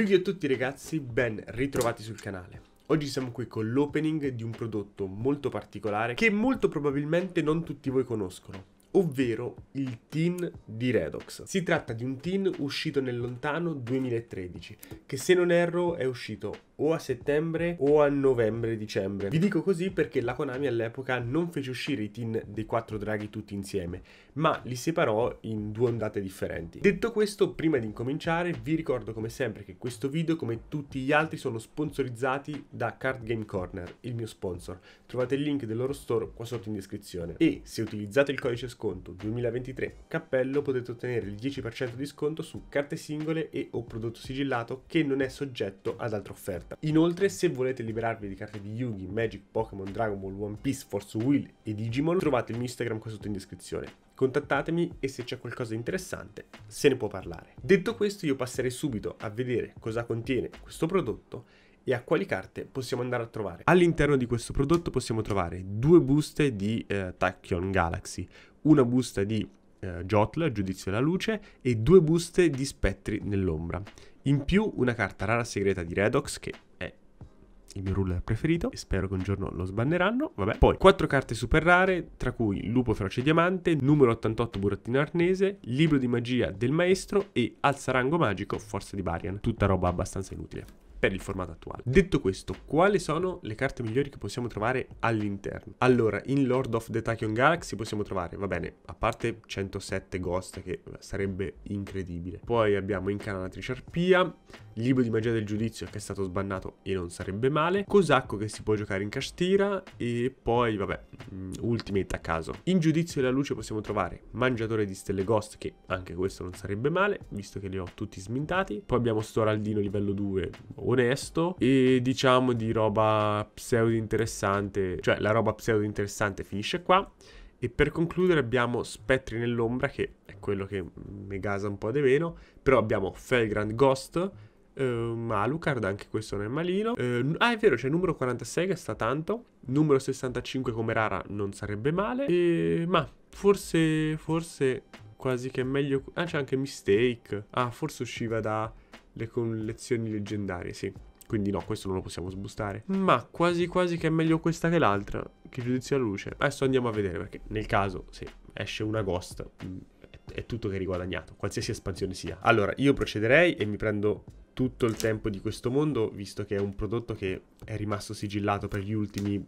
Yu-Gi-Oh! a tutti ragazzi, ben ritrovati sul canale. Oggi siamo qui con l'opening di un prodotto molto particolare che molto probabilmente non tutti voi conoscono ovvero il Teen di Redox. Si tratta di un Teen uscito nel lontano 2013, che se non erro è uscito o a settembre o a novembre-dicembre. Vi dico così perché la Konami all'epoca non fece uscire i Teen dei quattro draghi tutti insieme, ma li separò in due ondate differenti. Detto questo, prima di incominciare, vi ricordo come sempre che questo video, come tutti gli altri, sono sponsorizzati da Card Game Corner, il mio sponsor. Trovate il link del loro store qua sotto in descrizione. E se utilizzate il codice sconto sconto 2023 cappello potete ottenere il 10% di sconto su carte singole e o prodotto sigillato che non è soggetto ad altra offerta. Inoltre se volete liberarvi di carte di Yugi, Magic, Pokémon, Dragon Ball, One Piece, Force Will e Digimon trovate il mio Instagram qua sotto in descrizione contattatemi e se c'è qualcosa di interessante se ne può parlare. Detto questo io passerei subito a vedere cosa contiene questo prodotto e a quali carte possiamo andare a trovare. All'interno di questo prodotto possiamo trovare due buste di eh, Tachyon Galaxy, una busta di eh, Jotl, Giudizio alla Luce, e due buste di Spettri nell'Ombra. In più una carta rara segreta di Redox, che è il mio ruler preferito, e spero che un giorno lo sbanneranno, vabbè. Poi, quattro carte super rare, tra cui Lupo Feroce Diamante, Numero 88 Burattino Arnese, Libro di Magia del Maestro e Alzarango Magico Forza di Barian. Tutta roba abbastanza inutile per il formato attuale. Detto questo, quali sono le carte migliori che possiamo trovare all'interno? Allora, in Lord of the Tachyon Galaxy possiamo trovare, va bene, a parte 107 Ghost che sarebbe incredibile. Poi abbiamo Incananatrice Arpia, Libro di Magia del Giudizio che è stato sbannato e non sarebbe male, Cosacco che si può giocare in Castira e poi, vabbè, mm, Ultimate a caso. In Giudizio della Luce possiamo trovare Mangiatore di Stelle Ghost che anche questo non sarebbe male, visto che li ho tutti smintati. Poi abbiamo Storaldino livello 2, onesto e diciamo di roba pseudo interessante, cioè la roba pseudo interessante finisce qua. E per concludere abbiamo Spettri nell'ombra, che è quello che mi gasa un po' di meno, però abbiamo Felgrand Ghost, eh, Malucard, anche questo non è malino. Eh, ah, è vero, c'è cioè, numero 46 che sta tanto, numero 65 come rara non sarebbe male, e, ma forse, forse quasi che è meglio... Ah, c'è anche Mistake, ah, forse usciva da le collezioni leggendarie, sì. Quindi no, questo non lo possiamo sbustare. Ma quasi quasi che è meglio questa che l'altra. Che giudizio alla luce. Adesso andiamo a vedere, perché nel caso, se esce una ghost, mm, è tutto che è riguadagnato, qualsiasi espansione sia. Allora, io procederei e mi prendo tutto il tempo di questo mondo, visto che è un prodotto che è rimasto sigillato per gli ultimi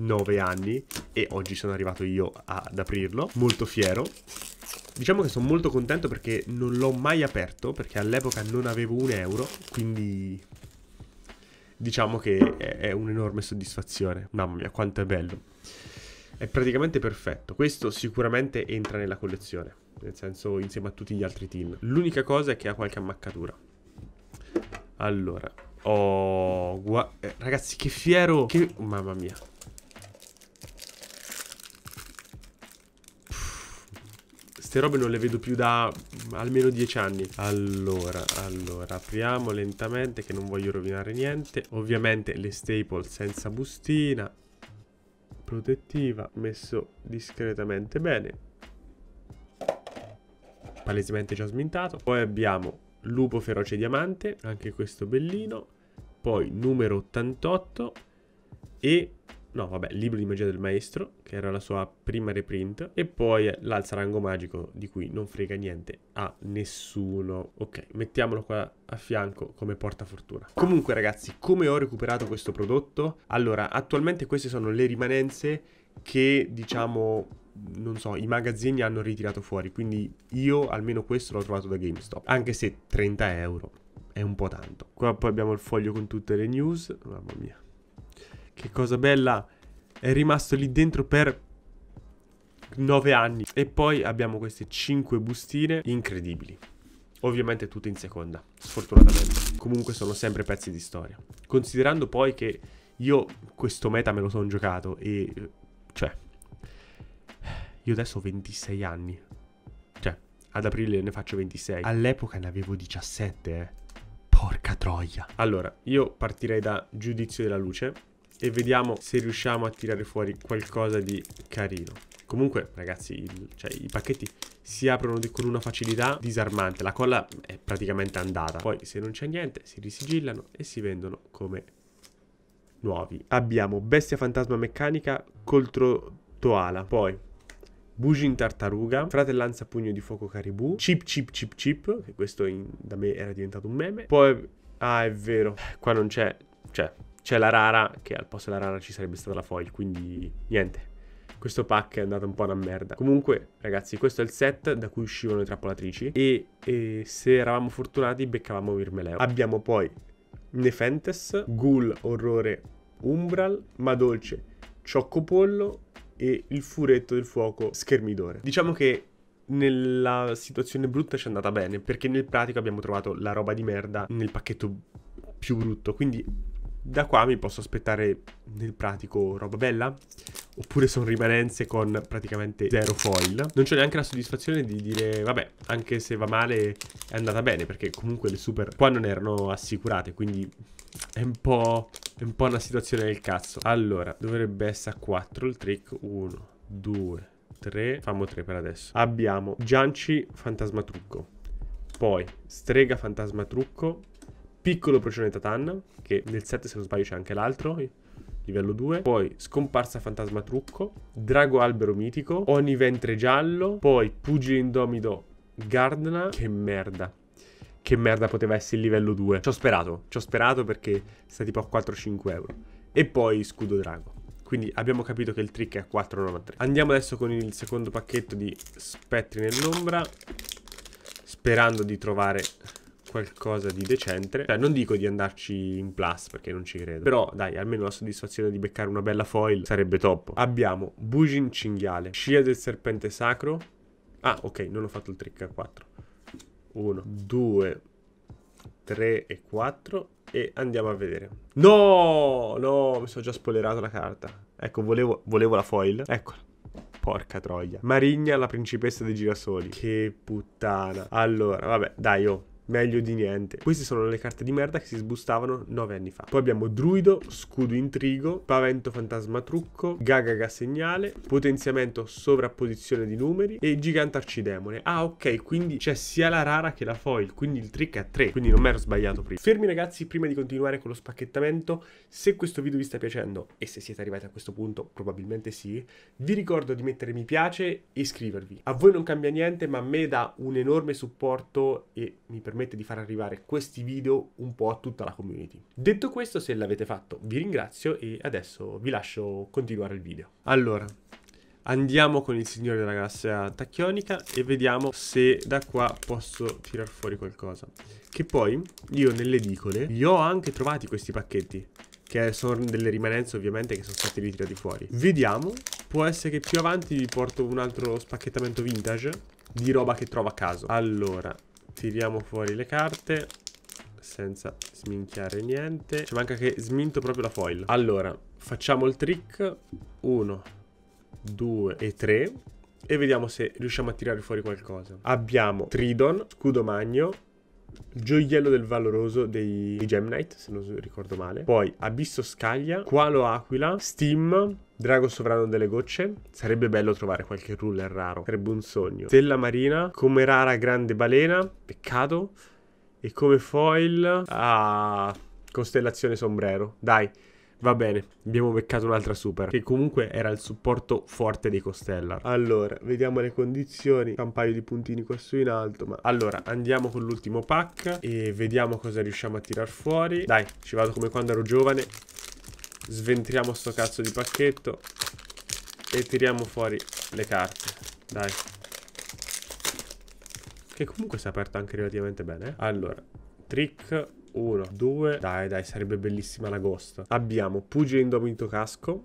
9 anni e oggi sono arrivato io ad aprirlo, molto fiero. Diciamo che sono molto contento perché non l'ho mai aperto, perché all'epoca non avevo un euro, quindi diciamo che è, un'enorme soddisfazione. Mamma mia, quanto è bello. È praticamente perfetto. Questo sicuramente entra nella collezione, nel senso insieme a tutti gli altri team. L'unica cosa è che ha qualche ammaccatura. Allora, oh, gua- eh, ragazzi, che fiero! Che... Mamma mia, queste robe non le vedo più da mm, almeno dieci anni. Allora, allora, apriamo lentamente che non voglio rovinare niente. Ovviamente le staple senza bustina. Protettiva, messo discretamente bene. Palesemente già smintato. Poi abbiamo lupo feroce diamante, anche questo bellino. Poi numero 88 e no vabbè, Libro di magia del maestro, che era la sua prima reprint, e poi l'alzarango magico, di cui non frega niente a nessuno. Ok, mettiamolo qua a fianco come portafortuna. Comunque ragazzi, come ho recuperato questo prodotto? Allora, attualmente queste sono le rimanenze che diciamo non so, i magazzini hanno ritirato fuori, quindi io almeno questo l'ho trovato da GameStop, anche se 30 euro è un po' tanto. Qua poi abbiamo il foglio con tutte le news, mamma mia. Che cosa bella! è rimasto lì dentro per 9 anni. E poi abbiamo queste 5 bustine incredibili. Ovviamente tutte in seconda, sfortunatamente. Comunque sono sempre pezzi di storia. Considerando poi che io questo meta me lo sono giocato e... Cioè... Io adesso ho 26 anni. Cioè, ad aprile ne faccio 26. All'epoca ne avevo 17, eh. Porca troia. Allora, io partirei da giudizio della luce e vediamo se riusciamo a tirare fuori qualcosa di carino. Comunque, ragazzi, il, cioè, i pacchetti si aprono con una facilità disarmante. La colla è praticamente andata. Poi, se non c'è niente, si risigillano e si vendono come nuovi. Abbiamo Bestia Fantasma Meccanica contro Toala. Poi, bugin Tartaruga, Fratellanza Pugno di Fuoco Caribù, Chip Chip Chip Chip, che questo in, da me era diventato un meme. Poi, ah, è vero, qua non c'è... Cioè, c'è la rara, che al posto della rara ci sarebbe stata la foil, quindi niente. Questo pack è andato un po' da merda. Comunque, ragazzi, questo è il set da cui uscivano le trappolatrici e, e se eravamo fortunati beccavamo Virmeleo. Abbiamo poi Nefentes, Ghoul, Orrore, Umbral, Madolce, Cioccopollo e il furetto del fuoco Schermidore. Diciamo che nella situazione brutta ci è andata bene perché nel pratico abbiamo trovato la roba di merda nel pacchetto più brutto, quindi da qua mi posso aspettare nel pratico roba bella oppure sono rimanenze con praticamente zero foil. Non c'è neanche la soddisfazione di dire, vabbè, anche se va male è andata bene, perché comunque le super qua non erano assicurate, quindi è un po', è un po una situazione del cazzo. Allora, dovrebbe essere a 4 il trick, 1, 2, 3, famo 3 per adesso. Abbiamo Gianci, fantasma trucco, poi strega, fantasma trucco, piccolo procione Tatan, che nel set se non sbaglio c'è anche l'altro, livello 2, poi scomparsa fantasma trucco, drago albero mitico, oni ventre giallo, poi pugile indomito Gardna, che merda. Che merda poteva essere il livello 2. Ci ho sperato, ci ho sperato perché sta tipo a 4-5 euro. E poi scudo drago. Quindi abbiamo capito che il trick è a 4,93. Andiamo adesso con il secondo pacchetto di spettri nell'ombra. Sperando di trovare qualcosa di decente. Cioè, non dico di andarci in plus perché non ci credo. Però, dai, almeno la soddisfazione di beccare una bella foil sarebbe top. Abbiamo Bujin Cinghiale, Scia del Serpente Sacro. Ah, ok, non ho fatto il trick a 4. 1, 2, 3 e 4. E andiamo a vedere. No, no, mi sono già spoilerato la carta. Ecco, volevo, volevo la foil. Eccola. Porca troia. Marigna, la principessa dei girasoli. Che puttana. Allora, vabbè, dai, oh meglio di niente. Queste sono le carte di merda che si sbustavano 9 anni fa. Poi abbiamo Druido, Scudo Intrigo, Pavento Fantasma Trucco, Gagaga Segnale, Potenziamento Sovrapposizione di Numeri e Gigante Arcidemone. Ah ok, quindi c'è sia la rara che la foil, quindi il trick è a 3, quindi non mi ero sbagliato prima. Fermi ragazzi, prima di continuare con lo spacchettamento, se questo video vi sta piacendo e se siete arrivati a questo punto, probabilmente sì, vi ricordo di mettere mi piace e iscrivervi. A voi non cambia niente, ma a me dà un enorme supporto e mi permette permette di far arrivare questi video un po' a tutta la community. Detto questo, se l'avete fatto, vi ringrazio e adesso vi lascio continuare il video. Allora, andiamo con il signore della galassia tacchionica e vediamo se da qua posso tirar fuori qualcosa. Che poi io nelle edicole li ho anche trovati questi pacchetti, che sono delle rimanenze ovviamente che sono stati ritirati fuori. Vediamo, può essere che più avanti vi porto un altro spacchettamento vintage di roba che trovo a caso. Allora, Tiriamo fuori le carte senza sminchiare niente. Ci manca che sminto proprio la foil. Allora, facciamo il trick 1, 2 e 3 e vediamo se riusciamo a tirare fuori qualcosa. Abbiamo Tridon, Scudo Magno, Gioiello del Valoroso dei, dei Gem Knight, se non ricordo male. Poi Abisso Scaglia, Qualo Aquila, Steam, Drago Sovrano delle Gocce. Sarebbe bello trovare qualche ruler raro, sarebbe un sogno. Stella Marina, come rara Grande Balena, peccato. E come foil... Ah, Costellazione Sombrero, dai. Va bene, abbiamo beccato un'altra super, che comunque era il supporto forte dei Costellar. Allora, vediamo le condizioni, Fa un paio di puntini qua su in alto, ma... Allora, andiamo con l'ultimo pack e vediamo cosa riusciamo a tirar fuori. Dai, ci vado come quando ero giovane. Sventriamo sto cazzo di pacchetto e tiriamo fuori le carte. Dai. Che comunque si è aperto anche relativamente bene. Eh. Allora, trick uno, due. Dai, dai, sarebbe bellissima l'agosto. Abbiamo Pugile Indomito Casco.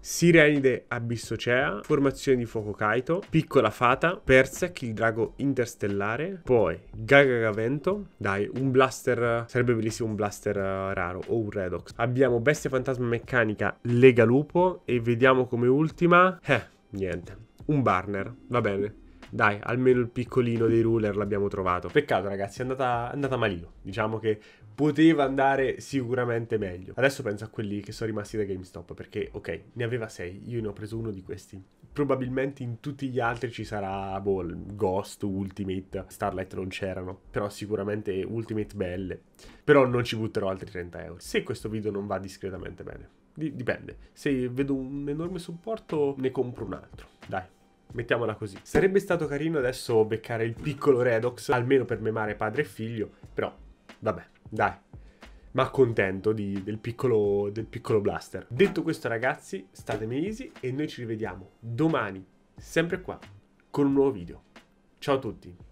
Sirenide Abissocea Formazione di Fuoco Kaito, Piccola Fata, Persec, il drago interstellare, poi Gagagavento, dai, un blaster, sarebbe bellissimo un blaster eh, raro o un Redox. Abbiamo Bestia Fantasma Meccanica, Lega Lupo e vediamo come ultima, eh, niente, un Barner, va bene. Dai, almeno il piccolino dei ruler l'abbiamo trovato. Peccato ragazzi, è andata, è andata malino. Diciamo che poteva andare sicuramente meglio. Adesso penso a quelli che sono rimasti da GameStop, perché ok, ne aveva sei, io ne ho preso uno di questi. Probabilmente in tutti gli altri ci sarà boh, Ghost, Ultimate, Starlight non c'erano, però sicuramente Ultimate belle. Però non ci butterò altri 30 euro. Se questo video non va discretamente bene, dipende. Se vedo un enorme supporto ne compro un altro, dai. Mettiamola così. Sarebbe stato carino adesso beccare il piccolo Redox, almeno per memare padre e figlio, però vabbè, dai. Ma accontento del, piccolo, del piccolo blaster. Detto questo ragazzi, state easy e noi ci rivediamo domani, sempre qua, con un nuovo video. Ciao a tutti!